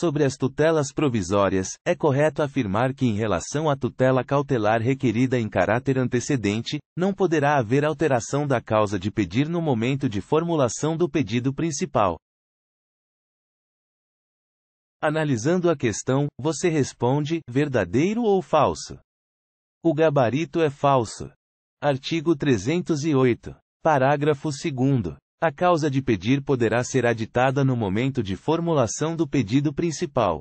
Sobre as tutelas provisórias, é correto afirmar que, em relação à tutela cautelar requerida em caráter antecedente, não poderá haver alteração da causa de pedir no momento de formulação do pedido principal. Analisando a questão, você responde: verdadeiro ou falso? O gabarito é falso. Artigo 308. Parágrafo 2. A causa de pedir poderá ser aditada no momento de formulação do pedido principal.